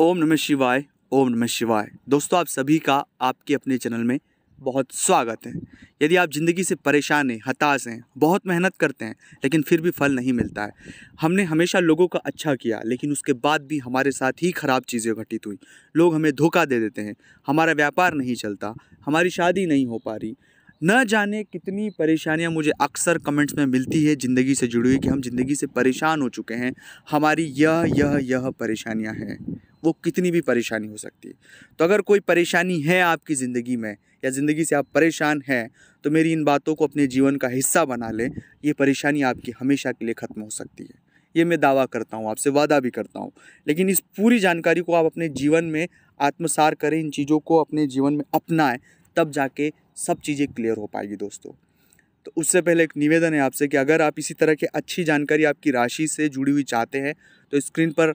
ओम नमः शिवाय ओम नमः शिवाय दोस्तों आप सभी का आपके अपने चैनल में बहुत स्वागत है यदि आप ज़िंदगी से परेशान हैं हताश हैं बहुत मेहनत करते हैं लेकिन फिर भी फल नहीं मिलता है हमने हमेशा लोगों का अच्छा किया लेकिन उसके बाद भी हमारे साथ ही ख़राब चीज़ें घटित हुई लोग हमें धोखा दे देते हैं हमारा व्यापार नहीं चलता हमारी शादी नहीं हो पा रही न जाने कितनी परेशानियां मुझे अक्सर कमेंट्स में मिलती है ज़िंदगी से जुड़ी हुई कि हम ज़िंदगी से परेशान हो चुके हैं हमारी यह यह यह परेशानियां हैं वो कितनी भी परेशानी हो सकती है तो अगर कोई परेशानी है आपकी ज़िंदगी में या ज़िंदगी से आप परेशान हैं तो मेरी इन बातों को अपने जीवन का हिस्सा बना लें ये परेशानी आपकी हमेशा के लिए ख़त्म हो सकती है ये मैं दावा करता हूँ आपसे वादा भी करता हूँ लेकिन इस पूरी जानकारी को आप अपने जीवन में आत्मसार करें इन चीज़ों को अपने जीवन में अपनाएं तब जाके सब चीज़ें क्लियर हो पाएगी दोस्तों तो उससे पहले एक निवेदन है आपसे कि अगर आप इसी तरह की अच्छी जानकारी आपकी राशि से जुड़ी हुई चाहते हैं तो स्क्रीन पर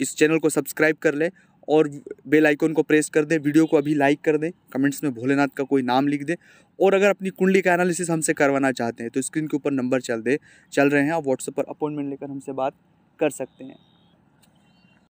इस चैनल को सब्सक्राइब कर लें और बेल आइकन को प्रेस कर दें वीडियो को अभी लाइक कर दें कमेंट्स में भोलेनाथ का कोई नाम लिख दें और अगर अपनी कुंडली का एनालिसिस हमसे करवाना चाहते हैं तो स्क्रीन के ऊपर नंबर चल दे चल रहे हैं आप व्हाट्सएप पर अपॉइंटमेंट लेकर हमसे बात कर सकते हैं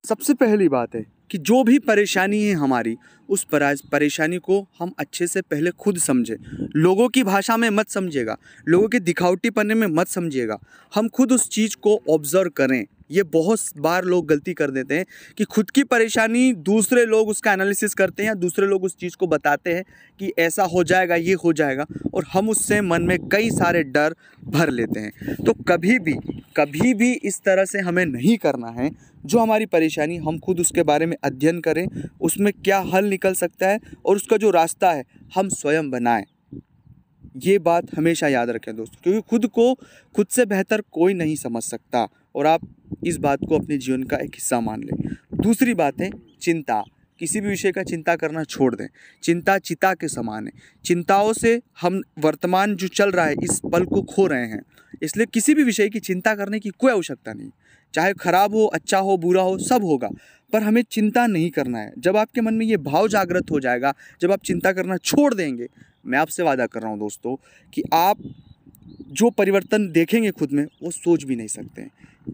सबसे पहली बात है कि जो भी परेशानी है हमारी उस परेशानी को हम अच्छे से पहले खुद समझें लोगों की भाषा में मत समझिएगा लोगों के दिखावटी पन्ने में मत समझिएगा हम खुद उस चीज़ को ऑब्ज़र्व करें ये बहुत बार लोग गलती कर देते हैं कि खुद की परेशानी दूसरे लोग उसका एनालिसिस करते हैं या दूसरे लोग उस चीज़ को बताते हैं कि ऐसा हो जाएगा ये हो जाएगा और हम उससे मन में कई सारे डर भर लेते हैं तो कभी भी कभी भी इस तरह से हमें नहीं करना है जो हमारी परेशानी हम खुद उसके बारे में अध्ययन करें उसमें क्या हल निकल सकता है और उसका जो रास्ता है हम स्वयं बनाएं ये बात हमेशा याद रखें दोस्तों क्योंकि खुद को खुद से बेहतर कोई नहीं समझ सकता और आप इस बात को अपने जीवन का एक हिस्सा मान लें दूसरी बात है चिंता किसी भी विषय का चिंता करना छोड़ दें चिंता चिता के समान है चिंताओं से हम वर्तमान जो चल रहा है इस पल को खो रहे हैं इसलिए किसी भी विषय की चिंता करने की कोई आवश्यकता नहीं चाहे खराब हो अच्छा हो बुरा हो सब होगा पर हमें चिंता नहीं करना है जब आपके मन में ये भाव जागृत हो जाएगा जब आप चिंता करना छोड़ देंगे मैं आपसे वादा कर रहा हूँ दोस्तों कि आप जो परिवर्तन देखेंगे खुद में वो सोच भी नहीं सकते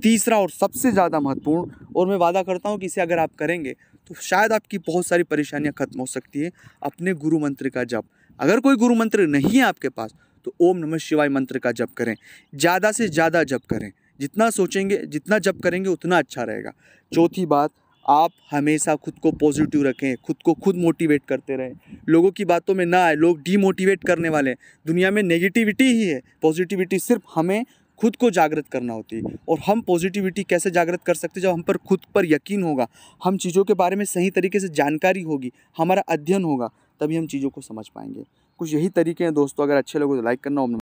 तीसरा और सबसे ज़्यादा महत्वपूर्ण और मैं वादा करता हूँ कि इसे अगर आप करेंगे तो शायद आपकी बहुत सारी परेशानियाँ खत्म हो सकती है अपने गुरु मंत्र का जब अगर कोई गुरु मंत्र नहीं है आपके पास तो ओम नमः शिवाय मंत्र का जप करें ज़्यादा से ज़्यादा जप करें जितना सोचेंगे जितना जप करेंगे उतना अच्छा रहेगा चौथी बात आप हमेशा खुद को पॉजिटिव रखें खुद को खुद मोटिवेट करते रहें लोगों की बातों में ना आए लोग डीमोटिवेट करने वाले हैं दुनिया में नेगेटिविटी ही है पॉजिटिविटी सिर्फ हमें खुद को जागृत करना होती है और हम पॉजिटिविटी कैसे जागृत कर सकते जब हम पर खुद पर यकीन होगा हम चीज़ों के बारे में सही तरीके से जानकारी होगी हमारा अध्ययन होगा तभी हम चीज़ों को समझ पाएंगे कुछ यही तरीके हैं दोस्तों अगर अच्छे लोगों तो लाइक करना